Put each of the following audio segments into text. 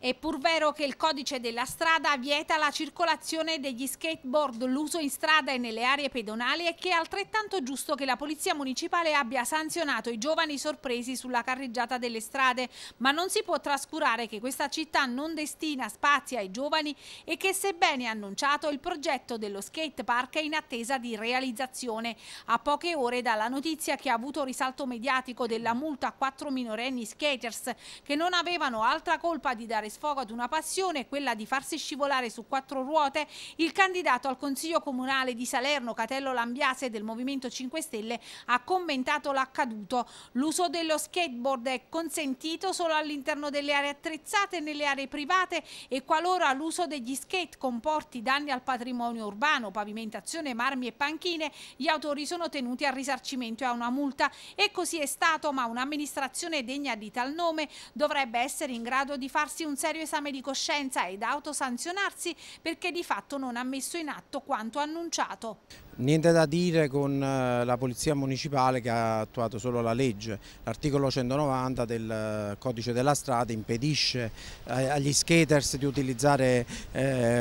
È pur vero che il codice della strada vieta la circolazione degli skateboard, l'uso in strada e nelle aree pedonali e che è altrettanto giusto che la Polizia Municipale abbia sanzionato i giovani sorpresi sulla carreggiata delle strade, ma non si può trascurare che questa città non destina spazi ai giovani e che sebbene annunciato il progetto dello skate park è in attesa di realizzazione. A poche ore dalla notizia che ha avuto risalto mediatico della multa a quattro minorenni skaters che non avevano altra colpa di dare dare sfogo ad una passione, quella di farsi scivolare su quattro ruote, il candidato al Consiglio Comunale di Salerno, Catello Lambiase del Movimento 5 Stelle, ha commentato l'accaduto. L'uso dello skateboard è consentito solo all'interno delle aree attrezzate, e nelle aree private e qualora l'uso degli skate comporti danni al patrimonio urbano, pavimentazione, marmi e panchine, gli autori sono tenuti al risarcimento e a una multa. E così è stato, ma un'amministrazione degna di tal nome dovrebbe essere in grado di farsi un serio esame di coscienza ed autosanzionarsi perché di fatto non ha messo in atto quanto annunciato. Niente da dire con eh, la Polizia Municipale che ha attuato solo la legge. L'articolo 190 del eh, Codice della Strada impedisce eh, agli skaters di utilizzare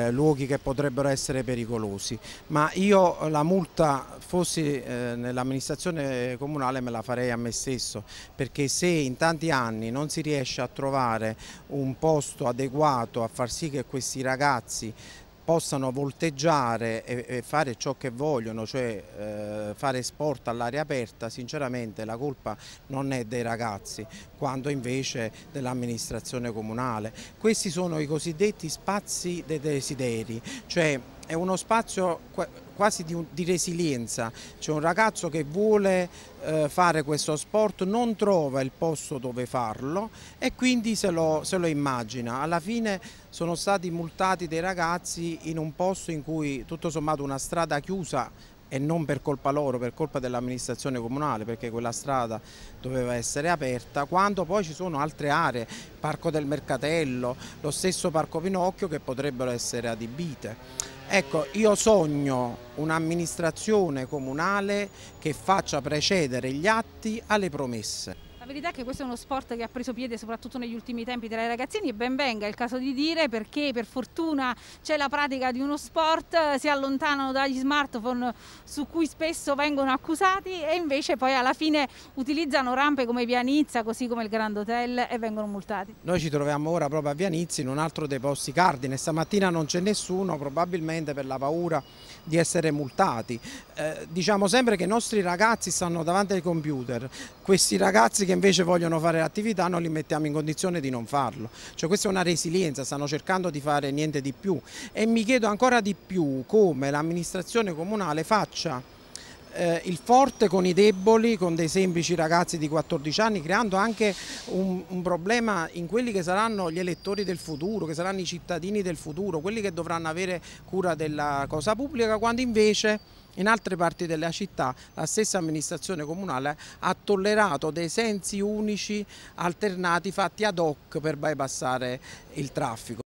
luoghi che potrebbero essere pericolosi, ma io la multa fossi nell'amministrazione comunale me la farei a me stesso, perché se in tanti anni non si riesce a trovare un posto adeguato a far sì che questi ragazzi possano volteggiare e, fare ciò che vogliono, cioè eh, fare sport all'aria aperta, sinceramente la colpa non è dei ragazzi, quanto invece dell'amministrazione comunale. Questi sono i cosiddetti spazi dei desideri, cioè è uno spazio quasi di, di resilienza, c'è un ragazzo che vuole eh, fare questo sport, non trova il posto dove farlo e quindi se lo, se lo immagina. Alla fine sono stati multati dei ragazzi in un posto in cui tutto sommato una strada chiusa e non per colpa loro, per colpa dell'amministrazione comunale, perché quella strada doveva essere aperta, quando poi ci sono altre aree, Parco del Mercatello, lo stesso Parco Pinocchio che potrebbero essere adibite. Ecco, io sogno un'amministrazione comunale che faccia precedere gli atti alle promesse. La verità è che questo è uno sport che ha preso piede soprattutto negli ultimi tempi tra i ragazzini e ben venga, è il caso di dire, perché per fortuna c'è la pratica di uno sport, si allontanano dagli smartphone su cui spesso vengono accusati e invece poi alla fine utilizzano rampe come Vianizza, così come il Grand Hotel e vengono multati. Noi ci troviamo ora proprio a Vianizza in un altro dei posti cardine, stamattina non c'è nessuno probabilmente per la paura di essere multati. Eh, diciamo sempre che i nostri ragazzi stanno davanti ai computer, questi ragazzi che invece vogliono fare l'attività non li mettiamo in condizione di non farlo. Cioè questa è una resilienza, stanno cercando di fare niente di più e mi chiedo ancora di più come l'amministrazione comunale faccia eh, il forte con i deboli, con dei semplici ragazzi di 14 anni, creando anche un, un problema in quelli che saranno gli elettori del futuro, che saranno i cittadini del futuro, quelli che dovranno avere cura della cosa pubblica, quando invece in altre parti della città la stessa amministrazione comunale ha tollerato dei sensi unici alternati fatti ad hoc per bypassare il traffico.